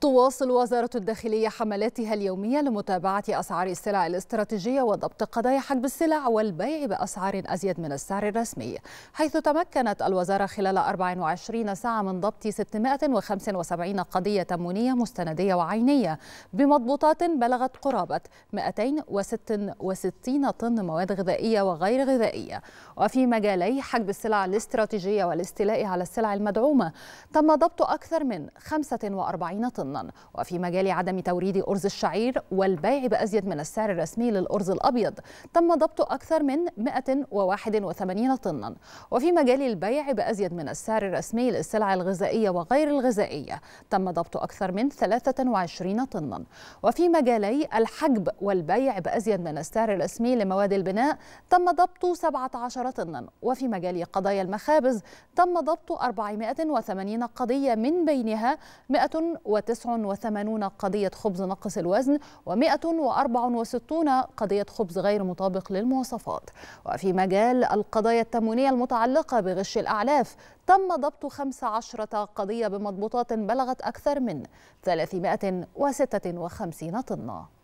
تواصل وزارة الداخلية حملاتها اليومية لمتابعة أسعار السلع الاستراتيجية وضبط قضايا حجب السلع والبيع بأسعار أزيد من السعر الرسمي حيث تمكنت الوزارة خلال 24 ساعة من ضبط 675 قضية تمونية مستندية وعينية بمضبوطات بلغت قرابة 266 طن مواد غذائية وغير غذائية وفي مجالي حجب السلع الاستراتيجية والاستيلاء على السلع المدعومة تم ضبط أكثر من 45 طن ضمنا وفي مجال عدم توريد أرز الشعير والبيع بأزيد من السعر الرسمي للأرز الأبيض تم ضبط أكثر من 181 طنا وفي مجال البيع بأزيد من السعر الرسمي للسلع الغذائية وغير الغذائية تم ضبط أكثر من 23 طنا وفي مجالي الحجب والبيع بأزيد من السعر الرسمي لمواد البناء تم ضبط 17 طنا وفي مجال قضايا المخابز تم ضبط 480 قضية من بينها 109 89 قضية خبز ناقص الوزن و164 قضية خبز غير مطابق للمواصفات وفي مجال القضايا التموينية المتعلقة بغش الأعلاف تم ضبط 15 قضية بمضبوطات بلغت أكثر من 356 طنًا